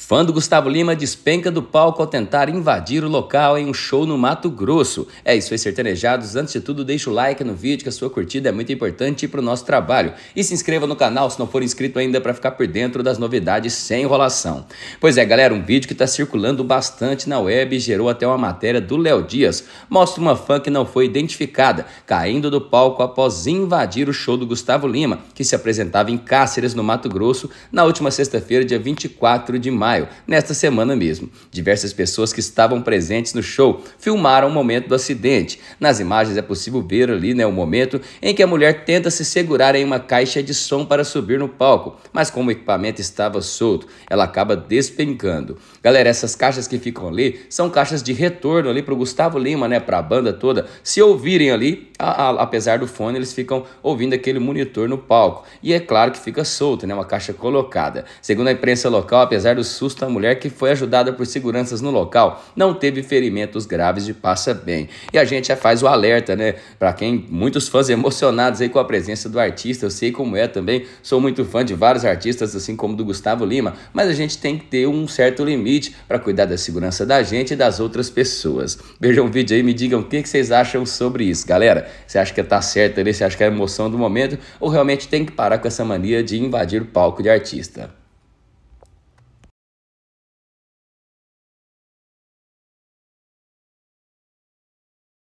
Fã do Gustavo Lima despenca do palco ao tentar invadir o local em um show no Mato Grosso. É isso aí, sertanejados. Antes de tudo, deixa o like no vídeo, que a sua curtida é muito importante para o nosso trabalho. E se inscreva no canal se não for inscrito ainda para ficar por dentro das novidades sem enrolação. Pois é, galera, um vídeo que está circulando bastante na web e gerou até uma matéria do Léo Dias. Mostra uma fã que não foi identificada, caindo do palco após invadir o show do Gustavo Lima, que se apresentava em Cáceres, no Mato Grosso, na última sexta-feira, dia 24 de maio maio, nesta semana mesmo. Diversas pessoas que estavam presentes no show filmaram o momento do acidente. Nas imagens é possível ver ali né, o momento em que a mulher tenta se segurar em uma caixa de som para subir no palco, mas como o equipamento estava solto, ela acaba despencando. Galera, essas caixas que ficam ali são caixas de retorno ali para o Gustavo Lima, né, para a banda toda. Se ouvirem ali, a, a, apesar do fone, eles ficam ouvindo aquele monitor no palco. E é claro que fica solto, né, uma caixa colocada. Segundo a imprensa local, apesar susto a mulher que foi ajudada por seguranças no local. Não teve ferimentos graves e passa bem. E a gente já faz o alerta, né? Para quem muitos fãs emocionados aí com a presença do artista, eu sei como é também. Sou muito fã de vários artistas, assim como do Gustavo Lima, mas a gente tem que ter um certo limite para cuidar da segurança da gente e das outras pessoas. Vejam o vídeo aí, me digam o que, que vocês acham sobre isso, galera. Você acha que tá certo ali? Você acha que é a emoção do momento? Ou realmente tem que parar com essa mania de invadir o palco de artista?